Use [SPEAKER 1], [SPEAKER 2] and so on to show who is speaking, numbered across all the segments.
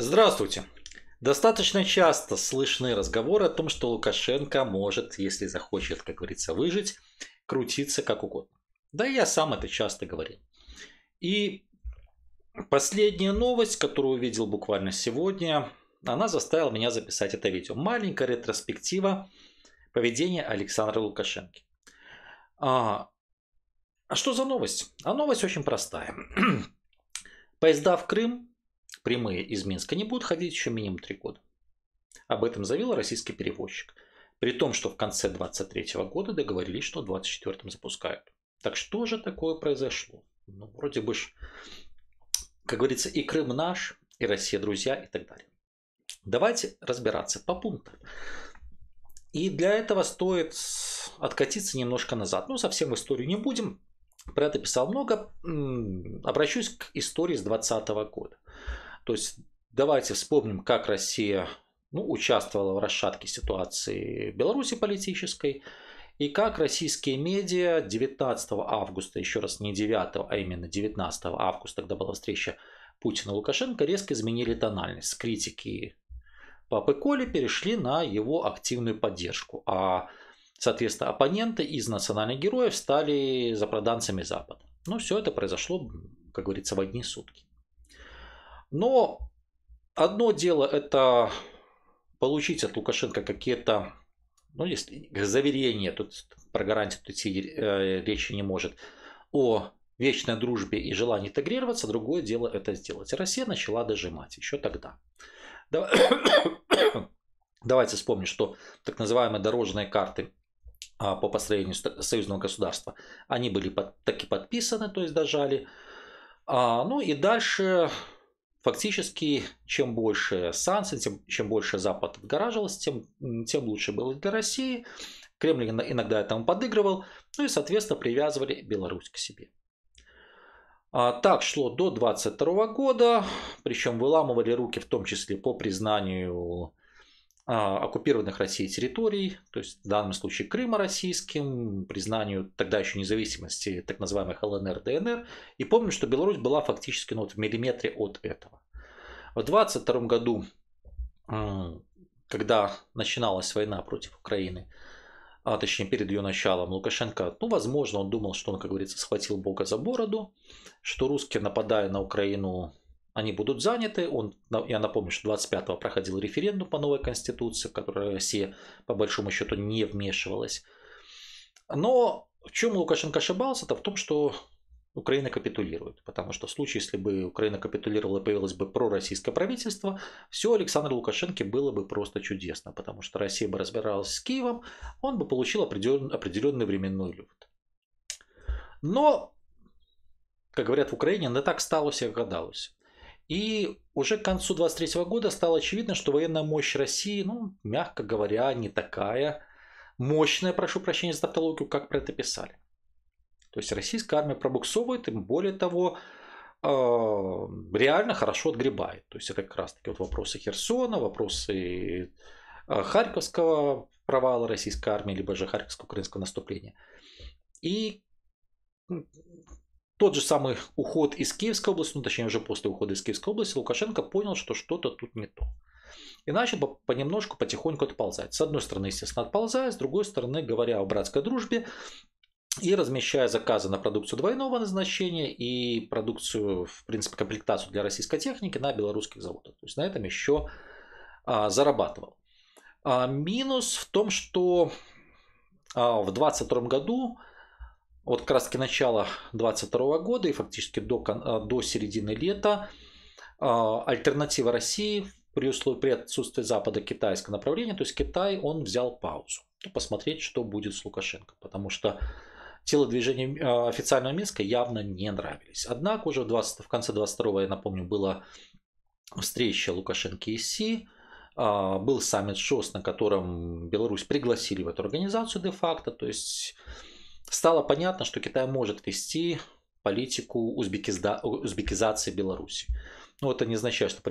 [SPEAKER 1] Здравствуйте. Достаточно часто слышны разговоры о том, что Лукашенко может, если захочет, как говорится, выжить, крутиться как угодно. Да и я сам это часто говорил. И последняя новость, которую увидел буквально сегодня, она заставила меня записать это видео. Маленькая ретроспектива поведения Александра Лукашенко. А, а что за новость? А новость очень простая. Поезда в Крым прямые из Минска не будут ходить еще минимум три года. Об этом заявил российский перевозчик. При том, что в конце 2023 года договорились, что в 2024 запускают. Так что же такое произошло? Ну, вроде бы ж, как говорится, и Крым наш, и Россия друзья, и так далее. Давайте разбираться по пунктам. И для этого стоит откатиться немножко назад. Ну, совсем историю не будем. Про это писал много. Обращусь к истории с 2020 года. То есть давайте вспомним, как Россия ну, участвовала в расшатке ситуации в Беларуси политической, и как российские медиа 19 августа, еще раз не 9, а именно 19 августа, когда была встреча Путина и Лукашенко, резко изменили тональность. С критики Папы Коли перешли на его активную поддержку. А Соответственно, оппоненты из национальных героев стали запроданцами Запада. Ну, все это произошло, как говорится, в одни сутки. Но одно дело это получить от Лукашенко какие-то ну, если заверения тут про гарантию тут идти э, речи не может, о вечной дружбе и желании интегрироваться, другое дело это сделать. Россия начала дожимать еще тогда. Давайте вспомним, что так называемые дорожные карты а, по построению союзного государства, они были под, таки подписаны, то есть дожали. А, ну и дальше фактически чем больше санкций, тем, чем больше Запад отгораживался, тем, тем лучше было для России. Кремль иногда этому подыгрывал, ну и, соответственно, привязывали Беларусь к себе. А, так шло до 22 года, причем выламывали руки в том числе по признанию а, оккупированных Россией территорий, то есть в данном случае Крыма российским, признанию тогда еще независимости так называемых ЛНР, ДНР. И помним, что Беларусь была фактически ну, вот в миллиметре от этого. В 22 году, когда начиналась война против Украины, а точнее перед ее началом, Лукашенко, ну, возможно, он думал, что он, как говорится, схватил Бога за бороду, что русские, нападая на Украину, они будут заняты. Он, я напомню, что 25-го проходил референдум по новой конституции, в которой Россия, по большому счету, не вмешивалась. Но в чем Лукашенко ошибался, это в том, что Украина капитулирует. Потому что в случае, если бы Украина капитулировала и появилось бы пророссийское правительство, все Александру Лукашенко было бы просто чудесно. Потому что Россия бы разбиралась с Киевом, он бы получил определен, определенный временной люфт. Но, как говорят в Украине, не так сталося, как гадалось. И уже к концу 23 года стало очевидно, что военная мощь России, ну, мягко говоря, не такая мощная, прошу прощения за тавтологию, как про это писали. То есть российская армия пробуксовывает, и более того, э, реально хорошо отгребает. То есть это как раз таки вот вопросы Херсона, вопросы э, Харьковского провала российской армии, либо же Харьковского украинского наступления. И тот же самый уход из Киевской области, ну точнее уже после ухода из Киевской области, Лукашенко понял, что что-то тут не то. И начал понемножку, потихоньку отползать. С одной стороны, естественно, отползая, с другой стороны, говоря о братской дружбе, и размещая заказы на продукцию двойного назначения и продукцию, в принципе, комплектацию для российской техники на белорусских заводах. То есть на этом еще а, зарабатывал. А, минус в том, что а, в 2022 году вот как начала 22 года и фактически до, э, до середины лета э, альтернатива России при условии при отсутствии Запада китайское направление, то есть Китай, он взял паузу, ну, посмотреть, что будет с Лукашенко, потому что телодвижения э, официального Минска явно не нравились. Однако уже в, 20, в конце 22-го, я напомню, была встреча Лукашенко и Си, был саммит ШОС, на котором Беларусь пригласили в эту организацию де-факто, то есть стало понятно, что Китай может вести политику узбекизда... узбекизации Беларуси. Но это не означает, что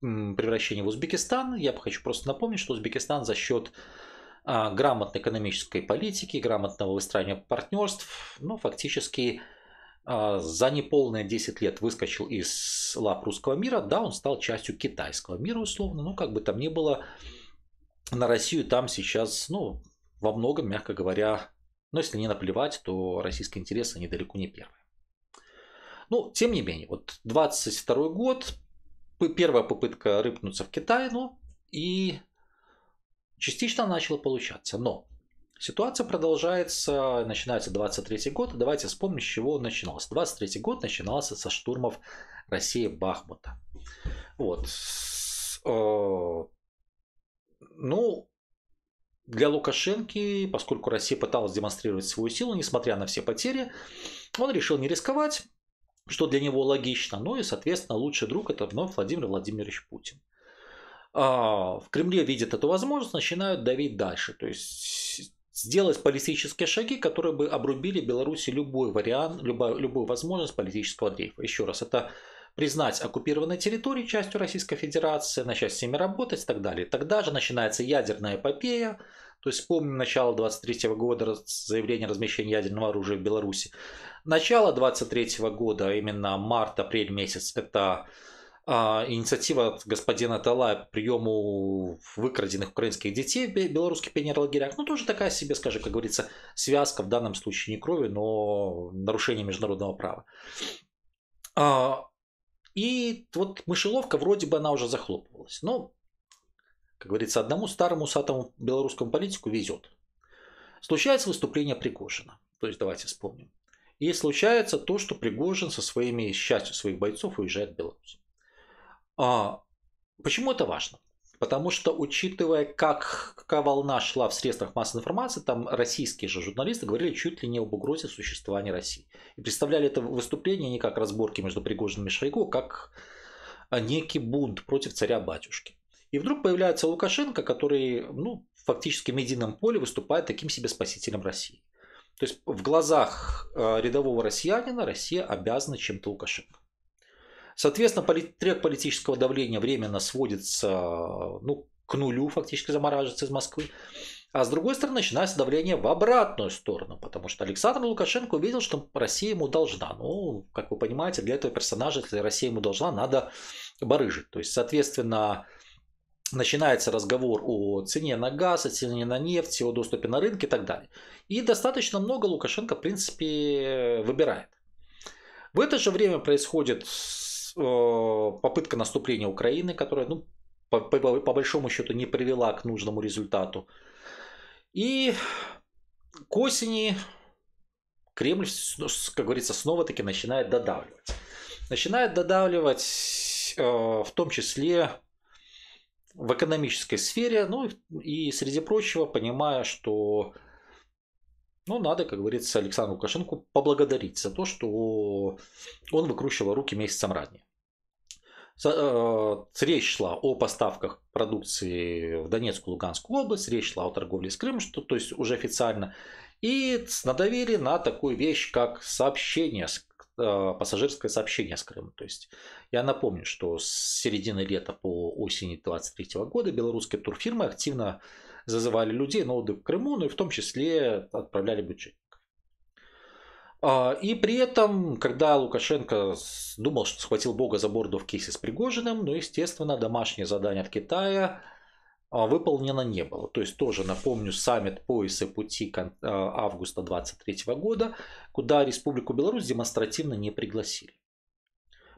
[SPEAKER 1] превращение в Узбекистан. Я хочу просто напомнить, что Узбекистан за счет а, грамотной экономической политики, грамотного выстраивания партнерств, ну, фактически а, за неполные 10 лет выскочил из лап русского мира. Да, он стал частью китайского мира, условно, ну, как бы там ни было, на Россию там сейчас, ну, во многом, мягко говоря, но если не наплевать, то российские интересы недалеко не первые. Ну, тем не менее, вот 22 год, первая попытка рыпнуться в Китай, ну, и частично начало получаться. Но ситуация продолжается, начинается 23 год. Давайте вспомним, с чего он начинался. 23 год начинался со штурмов России Бахмута. Вот. Э, ну, для Лукашенки, поскольку Россия пыталась демонстрировать свою силу, несмотря на все потери, он решил не рисковать, что для него логично. Ну и, соответственно, лучший друг это вновь Владимир Владимирович Путин. А, в Кремле видят эту возможность, начинают давить дальше. То есть сделать политические шаги, которые бы обрубили Беларуси любой вариант, любая, любую возможность политического дрейфа. Еще раз, это признать оккупированной территории частью Российской Федерации, начать с ними работать и так далее. Тогда же начинается ядерная эпопея, то есть вспомним начало 23 года заявление о размещении ядерного оружия в Беларуси. Начало 23 года, именно март-апрель месяц, это а, инициатива господина Талая по приему выкраденных украинских детей в белорусских пионерлагерях. Ну, тоже такая себе, скажем, как говорится, связка, в данном случае не крови, но нарушение международного права. А, и вот мышеловка вроде бы она уже захлопывалась, Но, как говорится, одному старому сатому белорусскому политику везет. Случается выступление Пригожина. То есть давайте вспомним. И случается то, что Пригожин со своими счастью своих бойцов уезжает в Беларусь. А, почему это важно? Потому что, учитывая, как, какая волна шла в средствах массовой информации, там российские же журналисты говорили чуть ли не об угрозе существования России. И представляли это выступление не как разборки между Пригожиным и Шойгу, а как а, некий бунт против царя-батюшки. И вдруг появляется Лукашенко, который ну, фактически в медийном поле выступает таким себе спасителем России. То есть в глазах а, рядового россиянина Россия обязана чем-то Лукашенко. Соответственно, трек политического давления временно сводится ну, к нулю, фактически замораживается из Москвы. А с другой стороны, начинается давление в обратную сторону, потому что Александр Лукашенко увидел, что Россия ему должна. Ну, как вы понимаете, для этого персонажа, если Россия ему должна, надо барыжить. То есть, соответственно, начинается разговор о цене на газ, о цене на нефть, о доступе на рынке и так далее. И достаточно много Лукашенко, в принципе, выбирает. В это же время происходит Э, попытка наступления Украины, которая, ну, по, по, по большому счету, не привела к нужному результату. И к осени Кремль, ну, как говорится, снова-таки начинает додавливать. Начинает додавливать э, в том числе в экономической сфере, ну и, среди прочего, понимая, что ну, надо, как говорится, Александру Лукашенко поблагодарить за то, что он выкручивал руки месяцем ранее. Э, речь шла о поставках продукции в Донецкую, Луганскую область, речь шла о торговле с Крымом, что, то есть уже официально, и надавили на такую вещь, как сообщение, э, пассажирское сообщение с Крымом. То есть я напомню, что с середины лета по осени 2023 года белорусские турфирмы активно зазывали людей на отдых в Крыму, ну и в том числе отправляли бюджет. А, и при этом, когда Лукашенко думал, что схватил Бога за бороду в кейсе с Пригожиным, ну, естественно, домашнее задание от Китая а, выполнено не было. То есть тоже напомню саммит пояса пути а, августа 23 года, куда Республику Беларусь демонстративно не пригласили.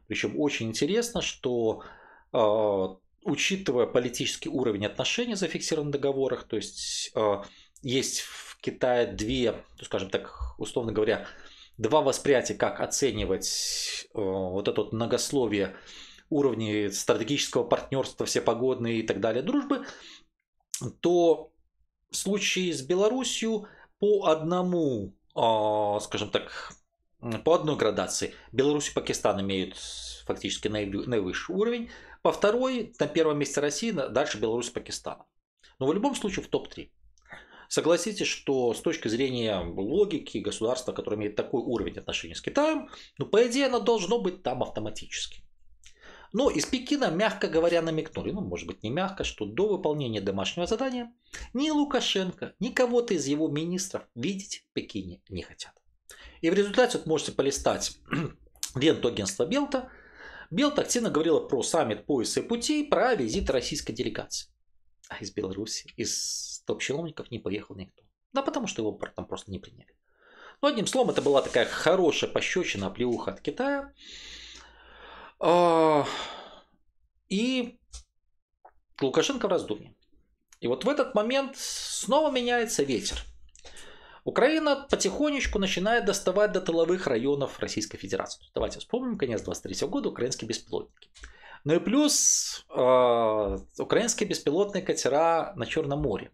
[SPEAKER 1] Причем очень интересно, что учитывая политический уровень отношений, зафиксированных в договорах, то есть есть в Китае две, ну, скажем так, условно говоря, два восприятия, как оценивать э, вот это вот многословие уровни стратегического партнерства, всепогодные и так далее, дружбы, то в случае с Белоруссией по одному, э, скажем так, по одной градации Беларусь и Пакистан имеют фактически наивысший уровень, по второй на первом месте Россия, дальше Беларусь и Пакистан. Но в любом случае в топ-3. Согласитесь, что с точки зрения логики государства, которое имеет такой уровень отношений с Китаем, ну, по идее, оно должно быть там автоматически. Но из Пекина, мягко говоря, намекнули, ну, может быть, не мягко, что до выполнения домашнего задания ни Лукашенко, ни кого-то из его министров видеть в Пекине не хотят. И в результате вот можете полистать ленту агентства Белта. Белт активно говорила про саммит пояса и путей, про визит российской делегации. А из Беларуси, из топ-чиновников не поехал никто. Да потому что его там просто не приняли. Но ну, одним словом, это была такая хорошая пощечина, оплеуха от Китая. А, и Лукашенко в раздумье. И вот в этот момент снова меняется ветер. Украина потихонечку начинает доставать до тыловых районов Российской Федерации. Давайте вспомним конец 23 года украинские беспилотники. Ну и плюс э, украинские беспилотные катера на Черном море,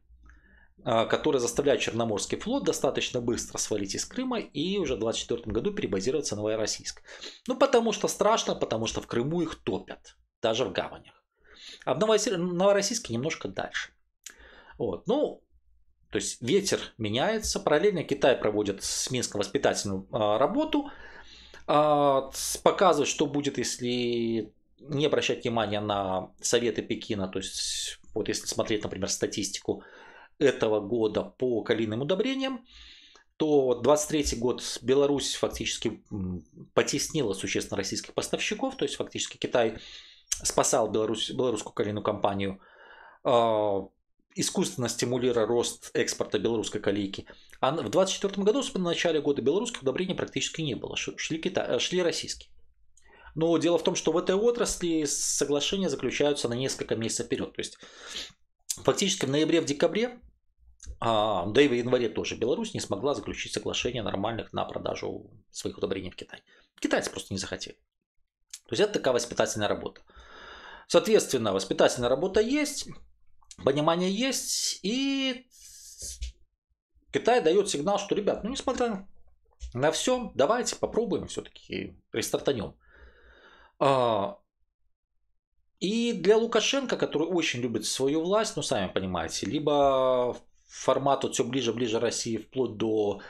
[SPEAKER 1] э, которые заставляют Черноморский флот достаточно быстро свалить из Крыма и уже в 2024 году перебазироваться на Новороссийск. Ну потому что страшно, потому что в Крыму их топят, даже в гаванях. А в Новороссийске немножко дальше. Вот. Ну, то есть ветер меняется, параллельно Китай проводит с Минском воспитательную а, работу, а, показывает, что будет, если не обращать внимания на советы Пекина, то есть вот если смотреть, например, статистику этого года по калийным удобрениям, то 23 год Беларусь фактически потеснила существенно российских поставщиков, то есть фактически Китай спасал Беларусь, белорусскую калийную компанию, а, искусственно стимулируя рост экспорта белорусской калийки. А в 2024 году, в начале года, белорусских удобрений практически не было, шли, Китай, шли российские. Но дело в том, что в этой отрасли соглашения заключаются на несколько месяцев вперед. То есть фактически в ноябре, в декабре а, да и в январе тоже Беларусь не смогла заключить соглашение нормальных на продажу своих удобрений в Китай. Китайцы просто не захотели. То есть это такая воспитательная работа. Соответственно, воспитательная работа есть, понимание есть, и Китай дает сигнал, что, ребят, ну несмотря на все, давайте попробуем все-таки рестартанем. А, и для Лукашенко, который очень любит свою власть, ну сами понимаете, либо формату все ближе-ближе России вплоть до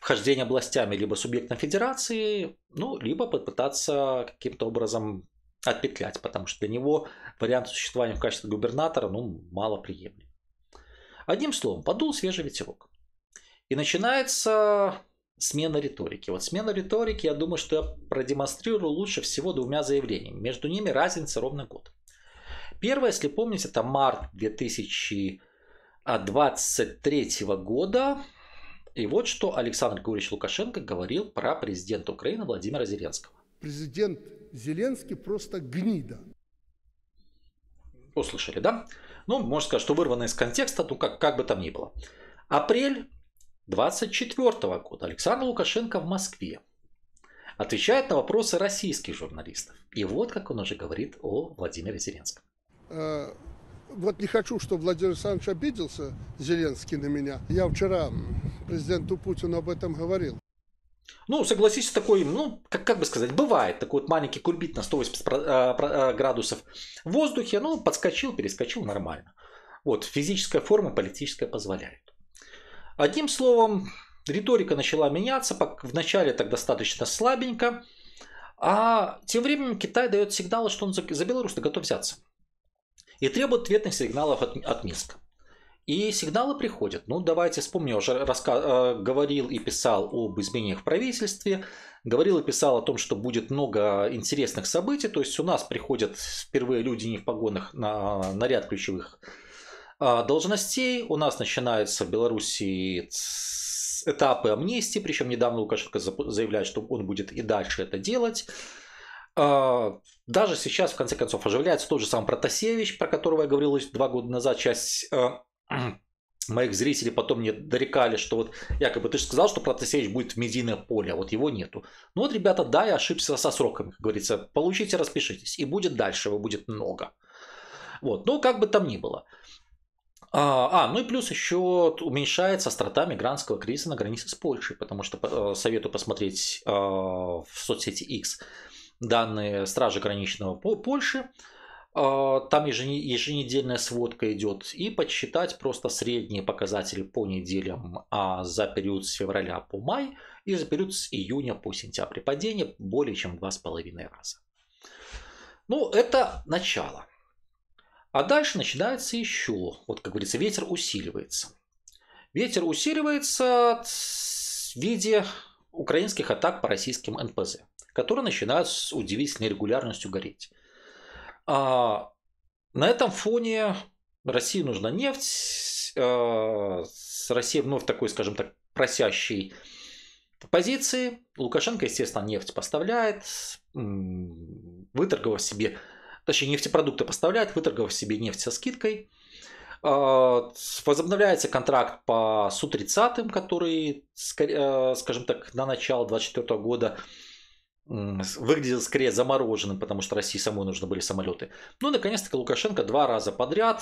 [SPEAKER 1] вхождения областями либо субъектной федерации, ну, либо попытаться каким-то образом отпетлять, потому что для него вариант существования в качестве губернатора, ну, мало приемлем. Одним словом, подул свежий ветерок. И начинается смена риторики. Вот смена риторики, я думаю, что я продемонстрирую лучше всего двумя заявлениями. Между ними разница ровно год. Первое, если помните, это март 2023 года. И вот что Александр Григорьевич Лукашенко говорил про президента Украины Владимира Зеленского. Президент Зеленский просто гнида. Услышали, да? Ну, можно сказать, что вырвано из контекста, ну как, как бы там ни было. Апрель 24 года Александр Лукашенко в Москве отвечает на вопросы российских журналистов. И вот как он уже говорит о Владимире Зеленском. Э, вот не хочу, чтобы Владимир Александрович обиделся, Зеленский, на меня. Я вчера президенту Путину об этом говорил. Ну, согласитесь, такой, ну, как, как бы сказать, бывает такой вот маленький кульбит на 180 э, э, градусов в воздухе, ну, подскочил, перескочил нормально. Вот, физическая форма политическая позволяет. Одним словом, риторика начала меняться, вначале так достаточно слабенько, а тем временем Китай дает сигналы, что он за, за белорусы готов взяться. И требует ответных сигналов от, от Минска. И сигналы приходят. Ну, давайте вспомним, уже раска... Э, говорил и писал об изменениях в правительстве, говорил и писал о том, что будет много интересных событий. То есть у нас приходят впервые люди не в погонах на, на ряд ключевых а, должностей. У нас начинается в Беларуси этапы амнистии, причем недавно Лукашенко заявляет, что он будет и дальше это делать. А, даже сейчас, в конце концов, оживляется тот же сам Протасевич, про которого я говорил два года назад. Часть а, моих зрителей потом мне дорекали, что вот якобы ты же сказал, что Протасевич будет в медийное поле, а вот его нету. Ну вот, ребята, да, я ошибся со сроками, как говорится. Получите, распишитесь. И будет дальше, его будет много. Вот, ну как бы там ни было. А, а, ну и плюс еще уменьшается острота мигрантского кризиса на границе с Польшей, потому что э, советую посмотреть э, в соцсети X данные стражи граничного Польши. Э, там еженедельная сводка идет и подсчитать просто средние показатели по неделям а, за период с февраля по май и за период с июня по сентябрь. Падение более чем в 2,5 раза. Ну, это начало. А дальше начинается еще, вот как говорится, ветер усиливается. Ветер усиливается в виде украинских атак по российским НПЗ, которые начинают с удивительной регулярностью гореть. А на этом фоне России нужна нефть, а, Россия вновь такой, скажем так, просящий позиции. Лукашенко, естественно, нефть поставляет, выторговав себе точнее нефтепродукты поставляет, выторговав себе нефть со скидкой. А, возобновляется контракт по Су-30, который, э, скажем так, на начало 2024 года выглядел скорее замороженным, потому что России самой нужны были самолеты. Ну и наконец-таки Лукашенко два раза подряд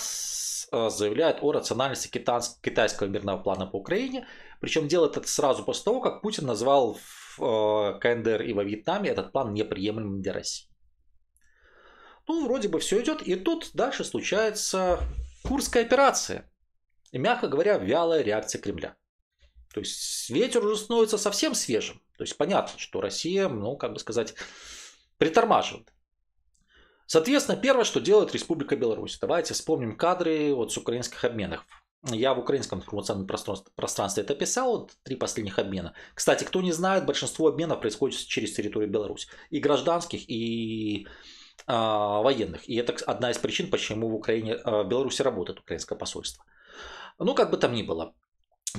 [SPEAKER 1] э, заявляет о рациональности китайского мирного плана по Украине. Причем делает это сразу после того, как Путин назвал в э, КНДР и во Вьетнаме этот план неприемлемым для России. Ну, вроде бы все идет, и тут дальше случается Курская операция. И, мягко говоря, вялая реакция Кремля. То есть ветер уже становится совсем свежим. То есть понятно, что Россия, ну, как бы сказать, притормаживает. Соответственно, первое, что делает Республика Беларусь. Давайте вспомним кадры вот с украинских обменов. Я в украинском информационном пространстве это писал, вот три последних обмена. Кстати, кто не знает, большинство обменов происходит через территорию Беларусь. И гражданских, и а, военных. И это одна из причин, почему в Украине, а, в Беларуси работает украинское посольство. Ну, как бы там ни было,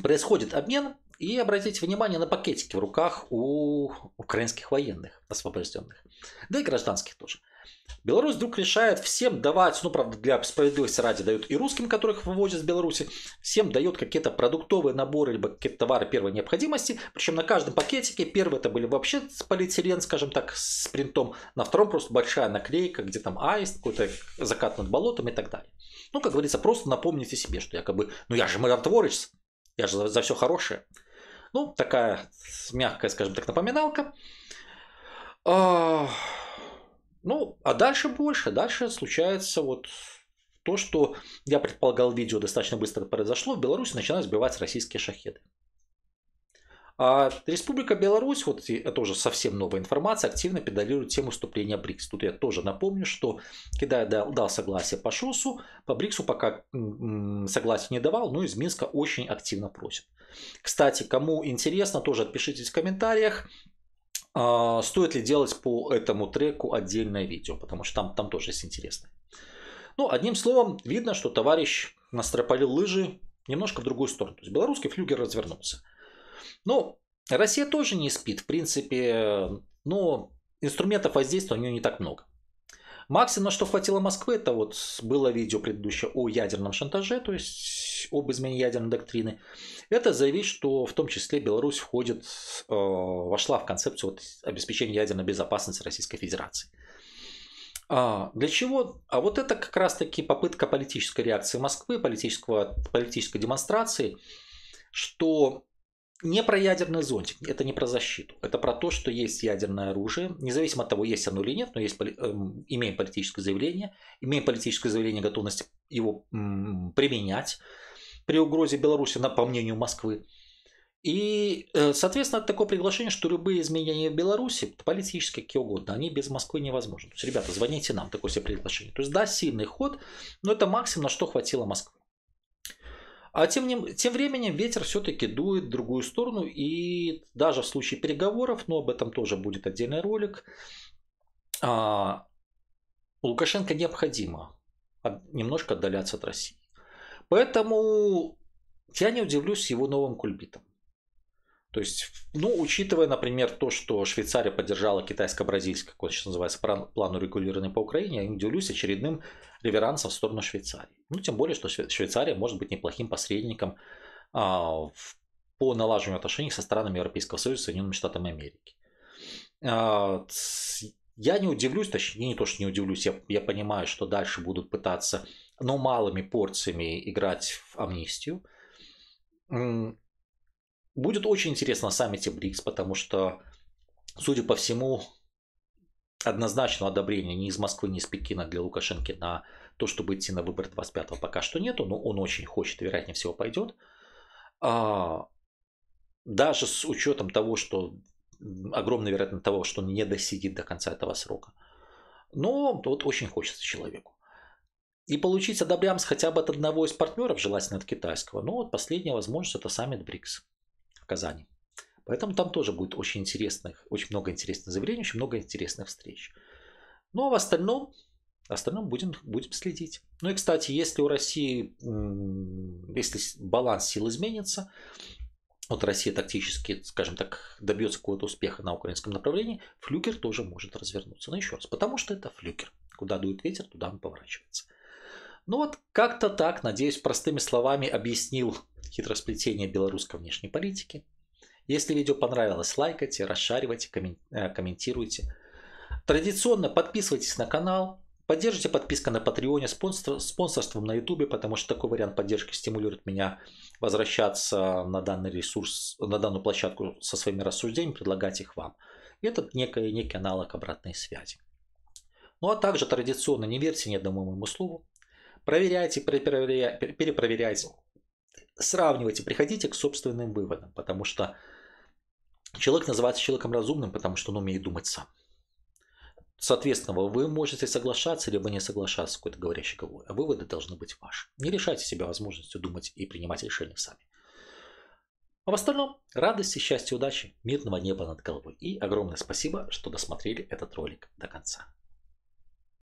[SPEAKER 1] происходит обмен, и обратите внимание на пакетики в руках у украинских военных освобожденных, да и гражданских тоже. Беларусь вдруг решает всем давать, ну, правда, для справедливости ради дают и русским, которых вывозят из Беларуси, всем дает какие-то продуктовые наборы, либо какие-то товары первой необходимости, причем на каждом пакетике, первые это были вообще полиэтилен, скажем так, с принтом, на втором просто большая наклейка, где там аист, какой-то закат над болотом и так далее. Ну, как говорится, просто напомните себе, что якобы, ну, я же миротворец, я же за, за все хорошее. Ну, такая мягкая, скажем так, напоминалка. А, ну, а дальше больше. Дальше случается вот то, что я предполагал в видео, достаточно быстро произошло. В Беларуси начинают сбивать российские шахеды. А Республика Беларусь, вот это уже совсем новая информация, активно педалирует тему вступления БРИКС. Тут я тоже напомню, что Китай дал, дал согласие по ШОСу, по БРИКСу пока согласия не давал, но из Минска очень активно просит. Кстати, кому интересно, тоже отпишитесь в комментариях. А, стоит ли делать по этому треку отдельное видео, потому что там, там тоже есть интересное. Ну, одним словом, видно, что товарищ настропалил лыжи немножко в другую сторону. То есть белорусский флюгер развернулся. Ну, Россия тоже не спит, в принципе, но инструментов воздействия у нее не так много. Максимум, на что хватило Москвы, это вот было видео предыдущее о ядерном шантаже, то есть об измене ядерной доктрины. Это заявить, что в том числе Беларусь входит, э, вошла в концепцию вот обеспечения ядерной безопасности Российской Федерации. А, для чего? А вот это как раз-таки попытка политической реакции Москвы, политического, политической демонстрации, что не про ядерный зонтик, это не про защиту. Это про то, что есть ядерное оружие, независимо от того, есть оно или нет, но есть, эм, имеем политическое заявление, имеем политическое заявление готовности его применять при угрозе Беларуси, по мнению Москвы. И, э, соответственно, такое приглашение, что любые изменения в Беларуси, политические какие угодно, они без Москвы невозможны. То есть, ребята, звоните нам, такое себе приглашение. То есть, да, сильный ход, но это максимум, на что хватило Москвы. А тем, не, тем временем ветер все-таки дует в другую сторону, и даже в случае переговоров, но об этом тоже будет отдельный ролик, а, Лукашенко необходимо немножко отдаляться от России. Поэтому я не удивлюсь его новым кульбитом. То есть, ну, учитывая, например, то, что Швейцария поддержала китайско-бразильский, как он сейчас называется, план урегулирования по Украине, я не удивлюсь очередным реверансом в сторону Швейцарии. Ну, тем более, что Швейцария может быть неплохим посредником а, в, по налаживанию отношений со странами Европейского Союза и Соединенными Штатами Америки. А, я не удивлюсь, точнее, не то, что не удивлюсь, я, я понимаю, что дальше будут пытаться, но малыми порциями играть в амнистию Будет очень интересно на саммите БРИКС, потому что, судя по всему, однозначного одобрения ни из Москвы, ни из Пекина для Лукашенко на то, чтобы идти на выбор 25-го, пока что нету, но он очень хочет, вероятнее всего, пойдет. А, даже с учетом того, что огромная вероятность того, что он не досидит до конца этого срока. Но вот очень хочется человеку. И получить одобрямс хотя бы от одного из партнеров, желательно от китайского. Но вот последняя возможность это саммит БРИКС показаний. Поэтому там тоже будет очень интересных, очень много интересных заявлений, очень много интересных встреч. Ну а в остальном, в остальном будем, будем следить. Ну и, кстати, если у России, если баланс сил изменится, вот Россия тактически, скажем так, добьется какого-то успеха на украинском направлении, флюгер тоже может развернуться. Но ну, еще раз, потому что это флюгер. Куда дует ветер, туда он поворачивается. Ну вот как-то так, надеюсь, простыми словами объяснил хитросплетение белорусской внешней политики. Если видео понравилось, лайкайте, расшаривайте, э, комментируйте. Традиционно подписывайтесь на канал, поддержите подписка на Патреоне, спонсор, спонсорством на Ютубе, потому что такой вариант поддержки стимулирует меня возвращаться на данный ресурс, на данную площадку со своими рассуждениями, предлагать их вам. И это некий, некий аналог обратной связи. Ну а также традиционно не верьте ни одному моему слову, Проверяйте, перепроверяйте, сравнивайте, приходите к собственным выводам, потому что человек называется человеком разумным, потому что он умеет думать сам. Соответственно, вы можете соглашаться либо не соглашаться с какой-то говорящей головой, а выводы должны быть ваши. Не лишайте себя возможности думать и принимать решения сами. А в остальном, радости, счастья, удачи, мирного неба над головой. И огромное спасибо, что досмотрели этот ролик до конца.